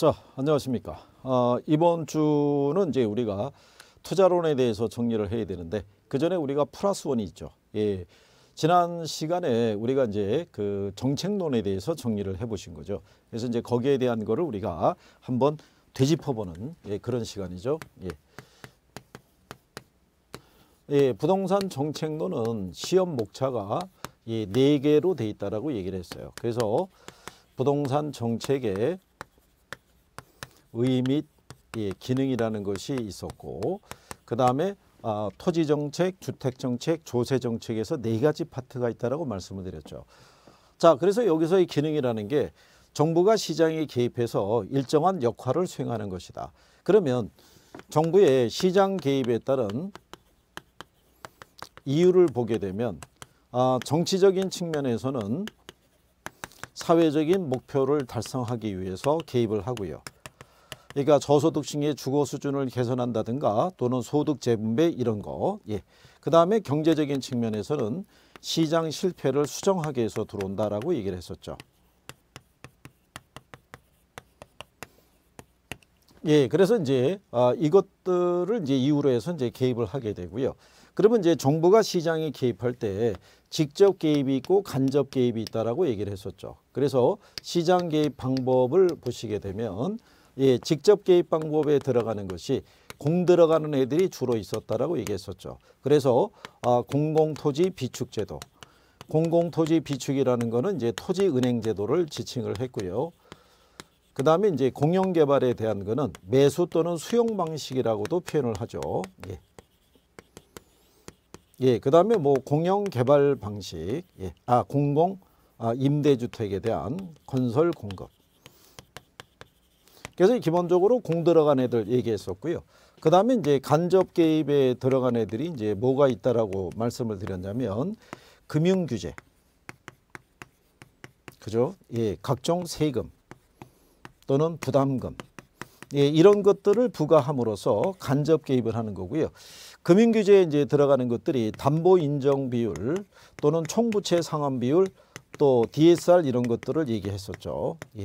자, 안녕하십니까. 어, 이번 주는 이제 우리가 투자론에 대해서 정리를 해야 되는데 그 전에 우리가 플러스 원이 있죠. 예. 지난 시간에 우리가 이제 그 정책론에 대해서 정리를 해보신 거죠. 그래서 이제 거기에 대한 거를 우리가 한번 되짚어보는 예, 그런 시간이죠. 예. 예, 부동산 정책론은 시험 목차가 예, 네 개로돼 있다라고 얘기를 했어요. 그래서 부동산 정책의 의의 및 예, 기능이라는 것이 있었고 그 다음에 아, 토지정책, 주택정책, 조세정책에서 네 가지 파트가 있다고 말씀을 드렸죠. 자, 그래서 여기서 이 기능이라는 게 정부가 시장에 개입해서 일정한 역할을 수행하는 것이다. 그러면 정부의 시장 개입에 따른 이유를 보게 되면 아, 정치적인 측면에서는 사회적인 목표를 달성하기 위해서 개입을 하고요. 그러니까 저소득층의 주거 수준을 개선한다든가 또는 소득 재분배 이런 거. 예. 그다음에 경제적인 측면에서는 시장 실패를 수정하기 위해서 들어온다라고 얘기를 했었죠. 예, 그래서 이제 아, 이것들을 이제 이유로 해서 이제 개입을 하게 되고요. 그러면 이제 정부가 시장에 개입할 때 직접 개입이 있고 간접 개입이 있다라고 얘기를 했었죠. 그래서 시장 개입 방법을 보시게 되면 예, 직접 개입 방법에 들어가는 것이 공 들어가는 애들이 주로 있었다라고 얘기했었죠. 그래서 아, 공공토지 비축제도, 공공토지 비축이라는 거는 이제 토지은행 제도를 지칭을 했고요. 그 다음에 이제 공영개발에 대한 거는 매수 또는 수용 방식이라고도 표현을 하죠. 예. 예, 그 다음에 뭐 공영개발 방식, 예, 아, 공공, 아, 임대주택에 대한 건설 공급. 그래서 기본적으로 공 들어간 애들 얘기했었고요. 그 다음에 이제 간접 개입에 들어간 애들이 이제 뭐가 있다라고 말씀을 드렸냐면 금융 규제. 그죠? 예, 각종 세금 또는 부담금. 예, 이런 것들을 부과함으로써 간접 개입을 하는 거고요. 금융 규제에 이제 들어가는 것들이 담보 인정 비율 또는 총부채 상환 비율 또 DSR 이런 것들을 얘기했었죠. 예.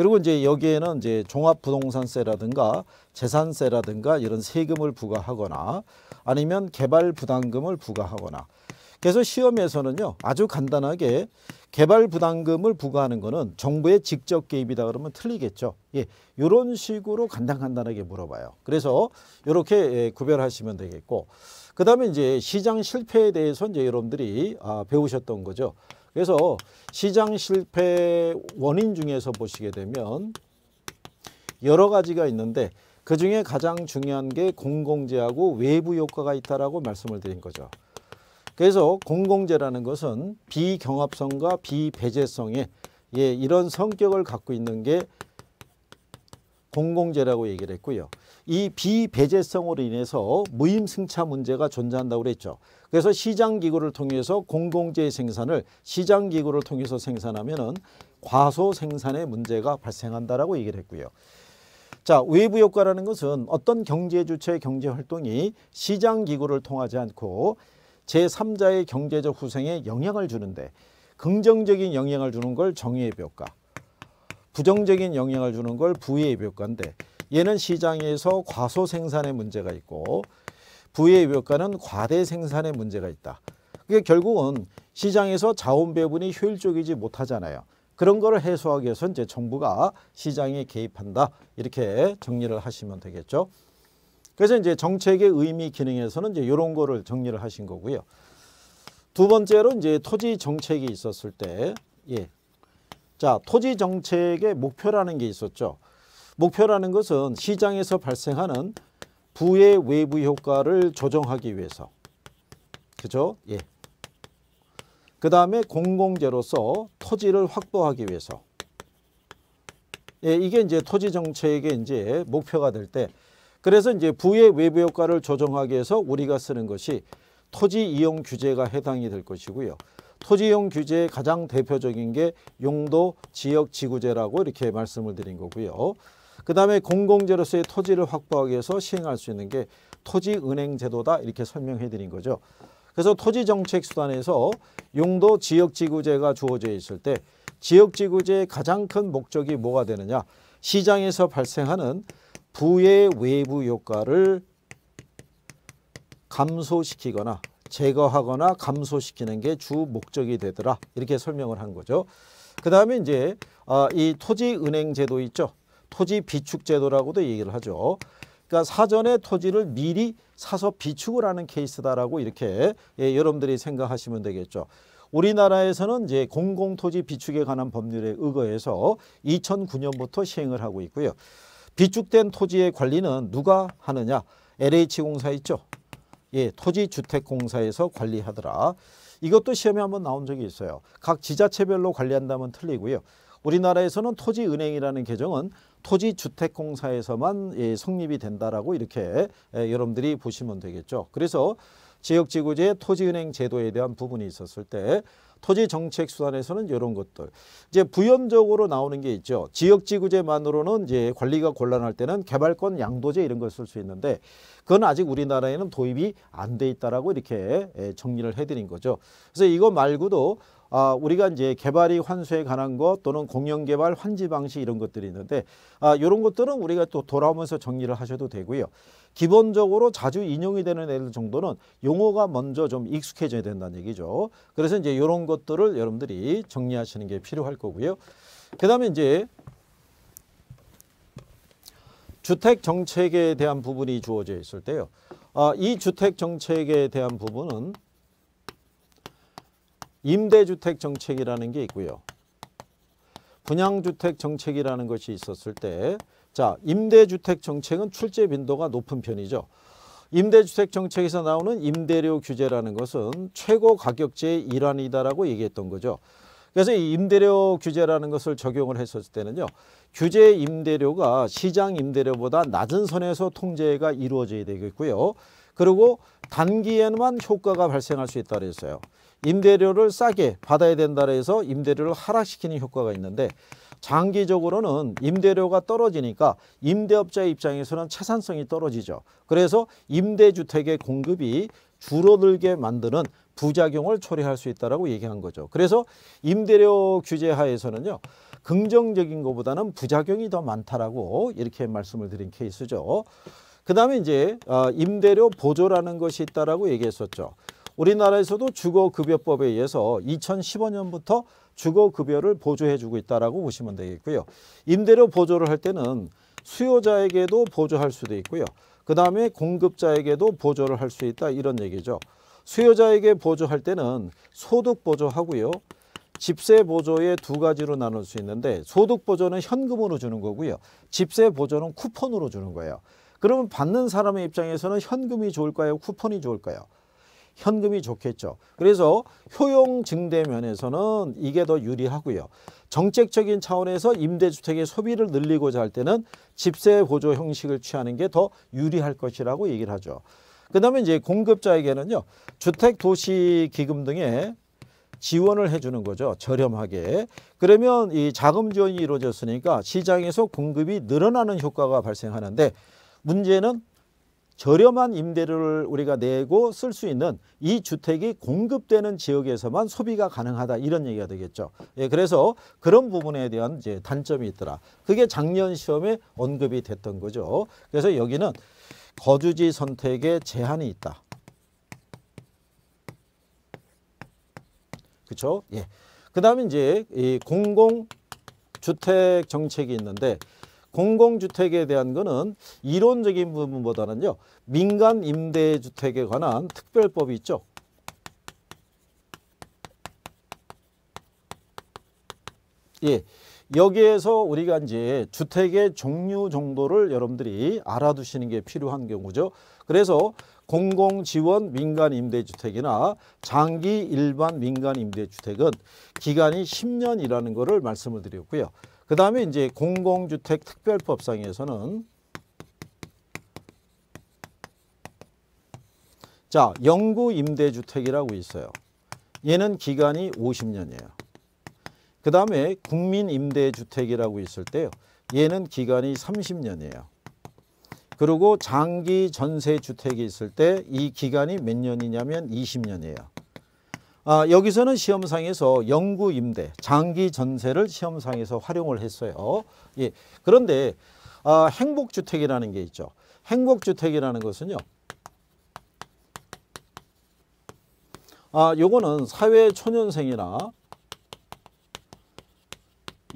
그리고 이제 여기에는 이제 종합부동산세라든가 재산세라든가 이런 세금을 부과하거나 아니면 개발부담금을 부과하거나 그래서 시험에서는요 아주 간단하게 개발부담금을 부과하는 거는 정부의 직접 개입이다 그러면 틀리겠죠 예 이런 식으로 간단간단하게 물어봐요 그래서 이렇게 예, 구별하시면 되겠고 그 다음에 이제 시장 실패에 대해서 이제 여러분들이 아, 배우셨던 거죠 그래서 시장 실패 원인 중에서 보시게 되면 여러 가지가 있는데 그중에 가장 중요한 게 공공재하고 외부 효과가 있다라고 말씀을 드린 거죠. 그래서 공공재라는 것은 비경합성과 비배제성의 예, 이런 성격을 갖고 있는 게 공공재라고 얘기를 했고요. 이 비배제성으로 인해서 무임승차 문제가 존재한다고 그랬죠. 그래서 시장기구를 통해서 공공재 생산을 시장기구를 통해서 생산하면은 과소 생산의 문제가 발생한다라고 얘기를 했고요. 자 외부 효과라는 것은 어떤 경제 주체의 경제 활동이 시장 기구를 통하지 않고 제3자의 경제적 후생에 영향을 주는데 긍정적인 영향을 주는 걸 정의의 효과 부정적인 영향을 주는 걸 부의의 효과인데 얘는 시장에서 과소 생산의 문제가 있고 부의 외과는 과대 생산에 문제가 있다. 그게 결국은 시장에서 자원 배분이 효율적이지 못하잖아요. 그런 거를 해소하기 위해서 이제 정부가 시장에 개입한다. 이렇게 정리를 하시면 되겠죠. 그래서 이제 정책의 의미 기능에서는 이제 이런 거를 정리를 하신 거고요. 두 번째로 이제 토지 정책이 있었을 때 예. 자, 토지 정책의 목표라는 게 있었죠. 목표라는 것은 시장에서 발생하는 부의 외부 효과를 조정하기 위해서. 그죠? 예. 그 다음에 공공재로서 토지를 확보하기 위해서. 예, 이게 이제 토지 정책의 이제 목표가 될때 그래서 이제 부의 외부 효과를 조정하기 위해서 우리가 쓰는 것이 토지 이용 규제가 해당이 될 것이고요. 토지 이용 규제의 가장 대표적인 게 용도 지역 지구제라고 이렇게 말씀을 드린 거고요. 그 다음에 공공재로서의 토지를 확보하기 위해서 시행할 수 있는 게 토지은행제도다 이렇게 설명해 드린 거죠. 그래서 토지정책수단에서 용도 지역지구제가 주어져 있을 때 지역지구제의 가장 큰 목적이 뭐가 되느냐. 시장에서 발생하는 부의 외부 효과를 감소시키거나 제거하거나 감소시키는 게 주 목적이 되더라 이렇게 설명을 한 거죠. 그 다음에 이제 아, 이 토지은행제도 있죠. 토지 비축 제도라고도 얘기를 하죠. 그러니까 사전에 토지를 미리 사서 비축을 하는 케이스다라고 이렇게 예, 여러분들이 생각하시면 되겠죠. 우리나라에서는 이제 공공토지 비축에 관한 법률에 의거해서 2009년부터 시행을 하고 있고요. 비축된 토지의 관리는 누가 하느냐? LH공사 있죠. 예, 토지주택공사에서 관리하더라. 이것도 시험에 한번 나온 적이 있어요. 각 지자체별로 관리한다면 틀리고요. 우리나라에서는 토지은행이라는 계정은 토지주택공사에서만 예, 성립이 된다라고 이렇게 예, 여러분들이 보시면 되겠죠. 그래서 지역지구제 토지은행 제도에 대한 부분이 있었을 때 토지정책수단에서는 이런 것들 이제 부연적으로 나오는 게 있죠. 지역지구제만으로는 이제 관리가 곤란할 때는 개발권 양도제 이런 걸 쓸 수 있는데 그건 아직 우리나라에는 도입이 안 돼 있다라고 이렇게 예, 정리를 해드린 거죠. 그래서 이거 말고도 아, 우리가 이제 개발이 환수에 관한 것 또는 공영 개발 환지 방식 이런 것들이 있는데 아, 이런 것들은 우리가 또 돌아오면서 정리를 하셔도 되고요. 기본적으로 자주 인용이 되는 애들 정도는 용어가 먼저 좀 익숙해져야 된다는 얘기죠. 그래서 이제 이런 것들을 여러분들이 정리하시는 게 필요할 거고요. 그다음에 이제 주택 정책에 대한 부분이 주어져 있을 때요. 아, 이 주택 정책에 대한 부분은 임대주택 정책이라는 게 있고요. 분양주택 정책이라는 것이 있었을 때 자, 임대주택 정책은 출제 빈도가 높은 편이죠. 임대주택 정책에서 나오는 임대료 규제라는 것은 최고 가격제의 일환이다라고 얘기했던 거죠. 그래서 이 임대료 규제라는 것을 적용을 했었을 때는요. 규제 임대료가 시장 임대료보다 낮은 선에서 통제가 이루어져야 되겠고요. 그리고 단기에만 효과가 발생할 수 있다고 했어요. 임대료를 싸게 받아야 된다 고 해서 임대료를 하락시키는 효과가 있는데 장기적으로는 임대료가 떨어지니까 임대업자의 입장에서는 채산성이 떨어지죠. 그래서 임대주택의 공급이 줄어들게 만드는 부작용을 초래할 수 있다고 얘기한 거죠. 그래서 임대료 규제 하에서는요. 긍정적인 것보다는 부작용이 더 많다라고 이렇게 말씀을 드린 케이스죠. 그 다음에 이제 어, 임대료 보조라는 것이 있다라고 얘기했었죠. 우리나라에서도 주거급여법에 의해서 2015년부터 주거급여를 보조해주고 있다고 보시면 되겠고요. 임대료 보조를 할 때는 수요자에게도 보조할 수도 있고요. 그 다음에 공급자에게도 보조를 할 수 있다 이런 얘기죠. 수요자에게 보조할 때는 소득 보조하고요. 집세 보조의 두 가지로 나눌 수 있는데 소득 보조는 현금으로 주는 거고요. 집세 보조는 쿠폰으로 주는 거예요. 그러면 받는 사람의 입장에서는 현금이 좋을까요? 쿠폰이 좋을까요? 현금이 좋겠죠. 그래서 효용 증대 면에서는 이게 더 유리하고요. 정책적인 차원에서 임대주택의 소비를 늘리고자 할 때는 집세 보조 형식을 취하는 게 더 유리할 것이라고 얘기를 하죠. 그 다음에 이제 공급자에게는요. 주택 도시 기금 등의 지원을 해주는 거죠. 저렴하게. 그러면 이 자금 지원이 이루어졌으니까 시장에서 공급이 늘어나는 효과가 발생하는데 문제는 저렴한 임대료를 우리가 내고 쓸 수 있는 이 주택이 공급되는 지역에서만 소비가 가능하다 이런 얘기가 되겠죠. 예, 그래서 그런 부분에 대한 이제 단점이 있더라. 그게 작년 시험에 언급이 됐던 거죠. 그래서 여기는 거주지 선택에 제한이 있다. 그렇죠? 예. 그다음에 이제 이 공공 주택 정책이 있는데 공공주택에 대한 거는 이론적인 부분보다는요. 민간 임대주택에 관한 특별법이 있죠. 예. 여기에서 우리가 이제 주택의 종류 정도를 여러분들이 알아두시는 게 필요한 경우죠. 그래서 공공지원 민간 임대주택이나 장기 일반 민간 임대주택은 기간이 10년이라는 것을 말씀을 드렸고요. 그 다음에 이제 공공주택 특별법상에서는 자 영구 임대주택이라고 있어요. 얘는 기간이 50년이에요. 그 다음에 국민임대주택이라고 있을 때요. 얘는 기간이 30년이에요. 그리고 장기 전세 주택이 있을 때 이 기간이 몇 년이냐면 20년이에요. 아, 여기서는 시험상에서 영구 임대, 장기 전세를 시험상에서 활용을 했어요. 예. 그런데 아, 행복주택이라는 게 있죠. 행복주택이라는 것은요. 아, 요거는 사회 초년생이나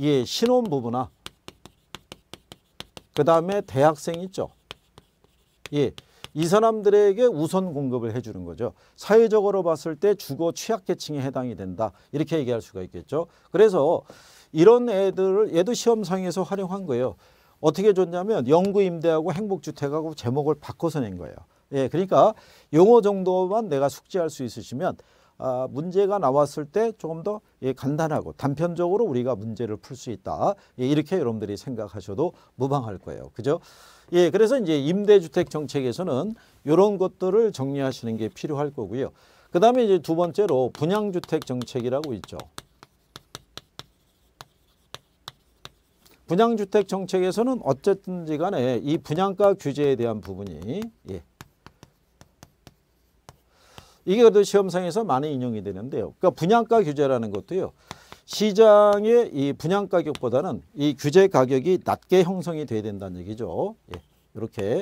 예, 신혼부부나 그 다음에 대학생 있죠. 예. 이 사람들에게 우선 공급을 해주는 거죠. 사회적으로 봤을 때 주거 취약계층에 해당이 된다. 이렇게 얘기할 수가 있겠죠. 그래서 이런 애들을 얘도 시험상에서 활용한 거예요. 어떻게 줬냐면 영구임대하고 행복주택하고 제목을 바꿔서 낸 거예요. 예, 그러니까 용어 정도만 내가 숙지할 수 있으시면 아, 문제가 나왔을 때 조금 더 예, 간단하고 단편적으로 우리가 문제를 풀 수 있다. 예, 이렇게 여러분들이 생각하셔도 무방할 거예요. 그죠? 예, 그래서 이제 임대주택 정책에서는 이런 것들을 정리하시는 게 필요할 거고요. 그 다음에 이제 두 번째로 분양주택 정책이라고 있죠. 분양주택 정책에서는 어쨌든지 간에 이 분양가 규제에 대한 부분이 예, 이게 그래도 시험상에서 많이 인용이 되는데요. 그러니까 분양가 규제라는 것도요. 시장의 이 분양 가격보다는 이 규제 가격이 낮게 형성이 돼야 된다는 얘기죠. 예, 이렇게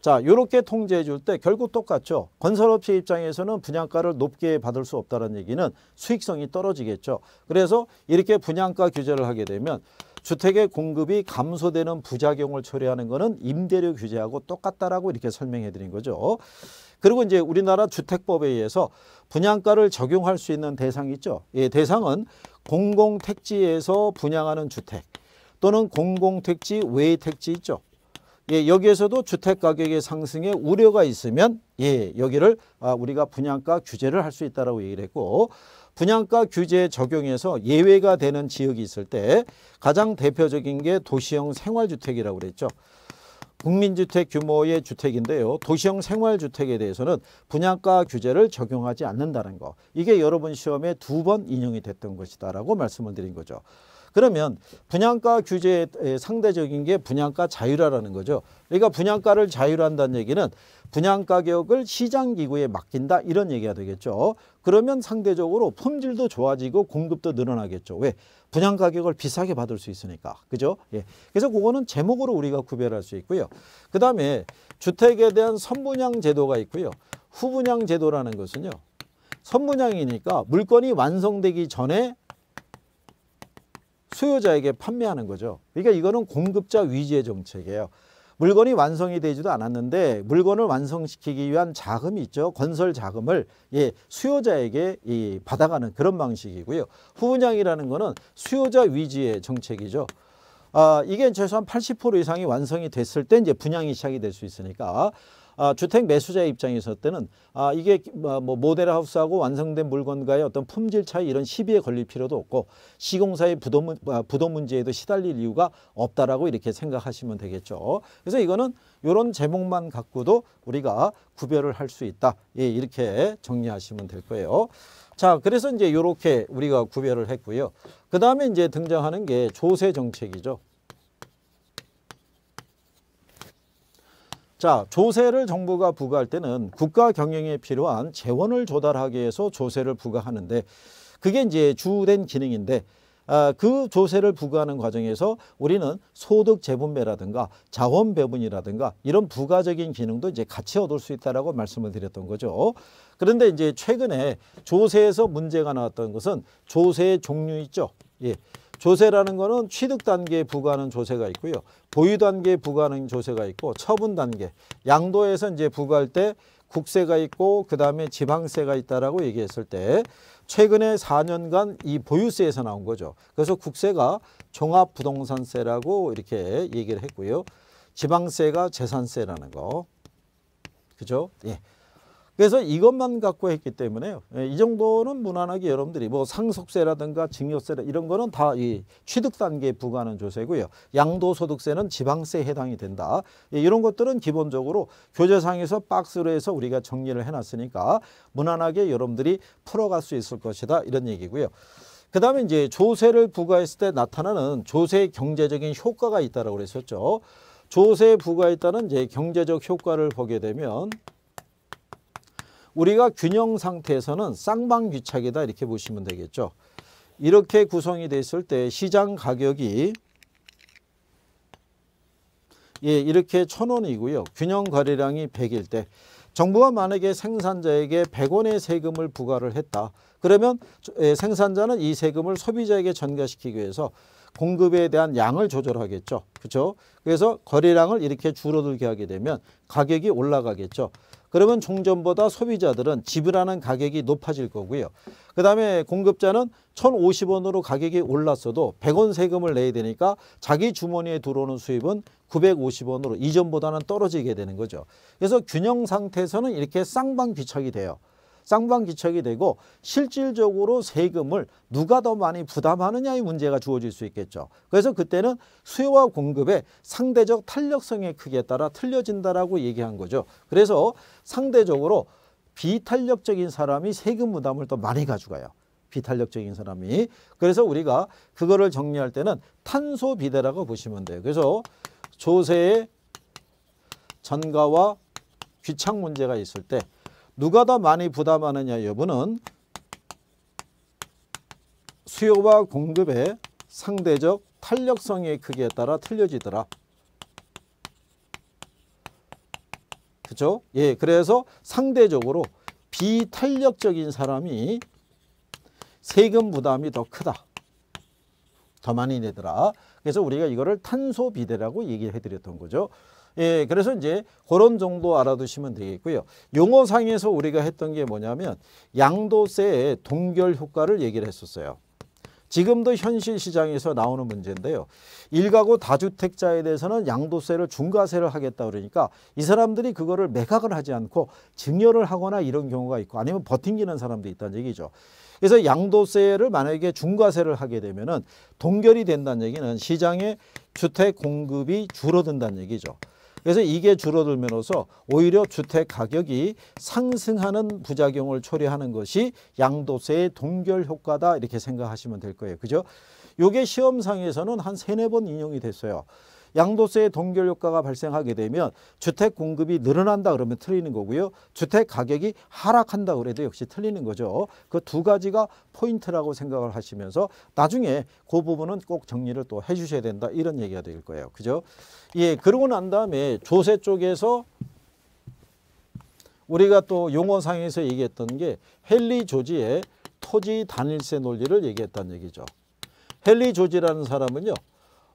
자 이렇게 통제해 줄 때 결국 똑같죠. 건설업체 입장에서는 분양가를 높게 받을 수 없다는 얘기는 수익성이 떨어지겠죠. 그래서 이렇게 분양가 규제를 하게 되면 주택의 공급이 감소되는 부작용을 처리하는 것은 임대료 규제하고 똑같다라고 이렇게 설명해 드린 거죠. 그리고 이제 우리나라 주택법에 의해서 분양가를 적용할 수 있는 대상이 있죠. 예, 대상은 공공택지에서 분양하는 주택 또는 공공택지 외의 택지 있죠. 예, 여기에서도 주택 가격의 상승에 우려가 있으면 예, 여기를 아, 우리가 분양가 규제를 할 수 있다라고 얘기를 했고 분양가 규제 적용에서 예외가 되는 지역이 있을 때 가장 대표적인 게 도시형 생활주택이라고 그랬죠. 국민주택 규모의 주택인데요. 도시형 생활주택에 대해서는 분양가 규제를 적용하지 않는다는 거. 이게 여러분 시험에 두 번 인용이 됐던 것이다라고 말씀을 드린 거죠. 그러면 분양가 규제의 상대적인 게 분양가 자율화라는 거죠. 그러니까 분양가를 자율한다는 화 얘기는 분양가 격을 시장기구에 맡긴다 이런 얘기가 되겠죠. 그러면 상대적으로 품질도 좋아지고 공급도 늘어나겠죠. 왜? 분양 가격을 비싸게 받을 수 있으니까. 그죠? 예. 그래서 그거는 제목으로 우리가 구별할 수 있고요. 그 다음에 주택에 대한 선분양 제도가 있고요. 후분양 제도라는 것은요. 선분양이니까 물건이 완성되기 전에 수요자에게 판매하는 거죠. 그러니까 이거는 공급자 위주의 정책이에요. 물건이 완성이 되지도 않았는데 물건을 완성시키기 위한 자금이 있죠. 건설 자금을 예, 수요자에게 예, 받아가는 그런 방식이고요. 후분양이라는 거는 수요자 위주의 정책이죠. 아, 이게 최소한 80% 이상이 완성이 됐을 때 이제 분양이 시작이 될 수 있으니까 아, 주택 매수자의 입장에서 때는 아, 이게 뭐, 뭐 모델하우스하고 완성된 물건과의 어떤 품질 차이 이런 시비에 걸릴 필요도 없고 시공사의 부도, 문, 아, 부도 문제에도 시달릴 이유가 없다라고 이렇게 생각하시면 되겠죠. 그래서 이거는 이런 제목만 갖고도 우리가 구별을 할 수 있다. 예, 이렇게 정리하시면 될 거예요. 자, 그래서 이제 이렇게 우리가 구별을 했고요. 그 다음에 이제 등장하는 게 조세 정책이죠. 자 조세를 정부가 부과할 때는 국가 경영에 필요한 재원을 조달하기 위해서 조세를 부과하는데 그게 이제 주된 기능인데 아, 그 조세를 부과하는 과정에서 우리는 소득 재분배라든가 자원 배분이라든가 이런 부가적인 기능도 이제 같이 얻을 수 있다라고 말씀을 드렸던 거죠. 그런데 이제 최근에 조세에서 문제가 나왔던 것은 조세의 종류 있죠. 예. 조세라는 거는 취득 단계에 부과하는 조세가 있고요. 보유 단계에 부과하는 조세가 있고 처분 단계, 양도에서 이제 부과할 때 국세가 있고 그다음에 지방세가 있다라고 얘기했을 때 최근에 4년간 이 보유세에서 나온 거죠. 그래서 국세가 종합부동산세라고 이렇게 얘기를 했고요. 지방세가 재산세라는 거. 그죠? 예. 그래서 이것만 갖고 했기 때문에요. 예, 이 정도는 무난하게 여러분들이 뭐 상속세라든가 증여세 라 이런 거는 다 이 취득 단계에 부과하는 조세고요. 양도소득세는 지방세에 해당이 된다. 예, 이런 것들은 기본적으로 교재상에서 박스로 해서 우리가 정리를 해놨으니까 무난하게 여러분들이 풀어갈 수 있을 것이다. 이런 얘기고요. 그 다음에 이제 조세를 부과했을 때 나타나는 조세 경제적인 효과가 있다라고 그랬었죠. 조세 부과에 따른 이제 경제적 효과를 보게 되면 우리가 균형 상태에서는 쌍방귀착이다 이렇게 보시면 되겠죠. 이렇게 구성이 됐을 때 시장 가격이 예, 이렇게 천원이고요 균형 거래량이 100일 때 정부가 만약에 생산자에게 100원의 세금을 부과를 했다. 그러면 예, 생산자는 이 세금을 소비자에게 전가시키기 위해서 공급에 대한 양을 조절하겠죠. 그렇죠? 그래서 거래량을 이렇게 줄어들게 하게 되면 가격이 올라가겠죠. 그러면 종전보다 소비자들은 지불하는 가격이 높아질 거고요. 그 다음에 공급자는 1,050원으로 가격이 올랐어도 100원 세금을 내야 되니까 자기 주머니에 들어오는 수입은 950원으로 이전보다는 떨어지게 되는 거죠. 그래서 균형 상태에서는 이렇게 쌍방귀착이 돼요. 쌍방기척이 되고 실질적으로 세금을 누가 더 많이 부담하느냐의 문제가 주어질 수 있겠죠. 그래서 그때는 수요와 공급의 상대적 탄력성의 크기에 따라 틀려진다라고 얘기한 거죠. 그래서 상대적으로 비탄력적인 사람이 세금 부담을 더 많이 가져가요. 비탄력적인 사람이. 그래서 우리가 그거를 정리할 때는 탄소 비대라고 보시면 돼요. 그래서 조세의 전가와 귀착 문제가 있을 때 누가 더 많이 부담하느냐 여부는 수요와 공급의 상대적 탄력성의 크기에 따라 틀려지더라. 그렇죠? 예, 그래서 상대적으로 비탄력적인 사람이 세금 부담이 더 크다. 더 많이 내더라. 그래서 우리가 이거를 탄소 비대라고 얘기해 드렸던 거죠. 예, 그래서 이제 그런 정도 알아두시면 되겠고요. 용어상에서 우리가 했던 게 뭐냐면 양도세의 동결 효과를 얘기를 했었어요. 지금도 현실 시장에서 나오는 문제인데요. 일가구 다주택자에 대해서는 양도세를 중과세를 하겠다 그러니까 이 사람들이 그거를 매각을 하지 않고 증여를 하거나 이런 경우가 있고 아니면 버팅기는 사람도 있다는 얘기죠. 그래서 양도세를 만약에 중과세를 하게 되면은 동결이 된다는 얘기는 시장의 주택 공급이 줄어든다는 얘기죠. 그래서 이게 줄어들면서 오히려 주택 가격이 상승하는 부작용을 초래하는 것이 양도세의 동결 효과다 이렇게 생각하시면 될 거예요. 그죠? 요게 시험상에서는 한 세네 번 인용이 됐어요. 양도세의 동결 효과가 발생하게 되면 주택 공급이 늘어난다 그러면 틀리는 거고요. 주택 가격이 하락한다 그래도 역시 틀리는 거죠. 그 두 가지가 포인트라고 생각을 하시면서 나중에 그 부분은 꼭 정리를 또 해주셔야 된다 이런 얘기가 될 거예요. 그죠? 예, 그러고 난 다음에 조세 쪽에서 우리가 또 용어상에서 얘기했던 게 헨리 조지의 토지 단일세 논리를 얘기했다는 얘기죠. 헨리 조지라는 사람은요.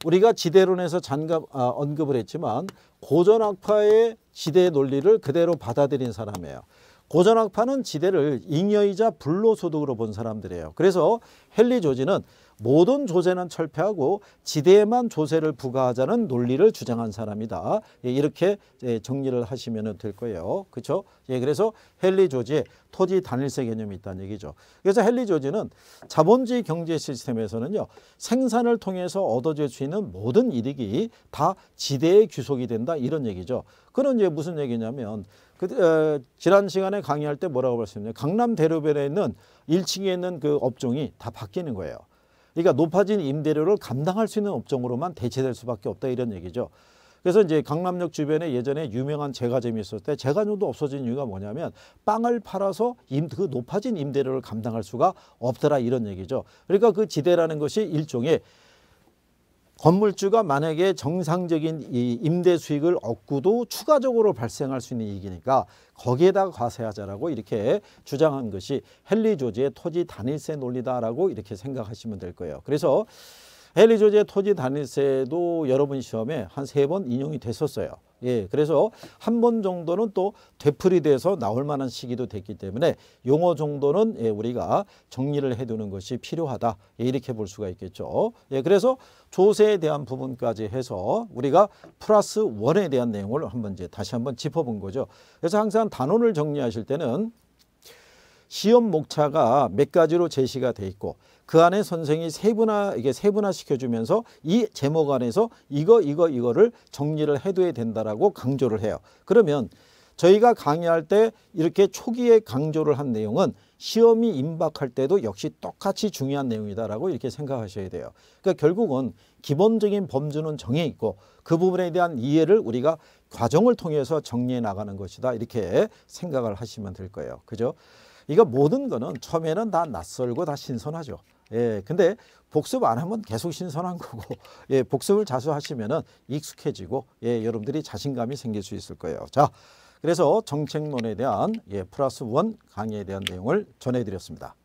우리가 지대론에서 잔갑, 아, 언급을 했지만 고전학파의 지대 논리를 그대로 받아들인 사람이에요. 고전학파는 지대를 잉여이자 불로소득으로 본 사람들이에요. 그래서 헨리 조지는 모든 조세는 철폐하고 지대에만 조세를 부과하자는 논리를 주장한 사람이다. 예, 이렇게 예, 정리를 하시면 될 거예요. 그렇죠? 그래서 헨리 조지의 토지 단일세 개념이 있다는 얘기죠. 그래서 헨리 조지는 자본주의 경제 시스템에서는요. 생산을 통해서 얻어질 수 있는 모든 이득이 다 지대에 귀속이 된다 이런 얘기죠. 그는 이제 무슨 얘기냐면 그, 에, 어, 지난 시간에 강의할 때 뭐라고 말씀드렸냐 강남 대로변에 있는 1층에 있는 그 업종이 다 바뀌는 거예요. 그러니까 높아진 임대료를 감당할 수 있는 업종으로만 대체될 수밖에 없다 이런 얘기죠. 그래서 이제 강남역 주변에 예전에 유명한 제과점이 있었을 때 제과점도 없어진 이유가 뭐냐면 빵을 팔아서 임, 그 높아진 임대료를 감당할 수가 없더라 이런 얘기죠. 그러니까 그 지대라는 것이 일종의 건물주가 만약에 정상적인 이 임대 수익을 얻고도 추가적으로 발생할 수 있는 이익이니까 거기에다가 과세하자라고 이렇게 주장한 것이 헨리 조지의 토지 단일세 논리다라고 이렇게 생각하시면 될 거예요. 그래서 헨리 조지의 토지 단일세도 여러분 시험에 한 세 번 인용이 됐었어요. 예, 그래서 한 번 정도는 또 되풀이돼서 나올 만한 시기도 됐기 때문에 용어 정도는 예, 우리가 정리를 해두는 것이 필요하다. 예, 이렇게 볼 수가 있겠죠. 예, 그래서 조세에 대한 부분까지 해서 우리가 플러스 원에 대한 내용을 한 번 이제 다시 한 번 짚어본 거죠. 그래서 항상 단원을 정리하실 때는 시험 목차가 몇 가지로 제시가 돼 있고 그 안에 선생이 세분화 이게 세분화 시켜주면서 이 제목 안에서 이거 이거 이거를 정리를 해둬야 된다라고 강조를 해요. 그러면 저희가 강의할 때 이렇게 초기에 강조를 한 내용은 시험이 임박할 때도 역시 똑같이 중요한 내용이다라고 이렇게 생각하셔야 돼요. 그러니까 결국은 기본적인 범주는 정해 있고 그 부분에 대한 이해를 우리가 과정을 통해서 정리해 나가는 것이다 이렇게 생각을 하시면 될 거예요. 그죠? 이거 모든 거는 처음에는 다 낯설고 다 신선하죠. 예, 근데 복습 안 하면 계속 신선한 거고, 예, 복습을 자수 하시면은 익숙해지고, 예, 여러분들이 자신감이 생길 수 있을 거예요. 자, 그래서 정책론에 대한 예, 플러스 원 강의에 대한 내용을 전해드렸습니다.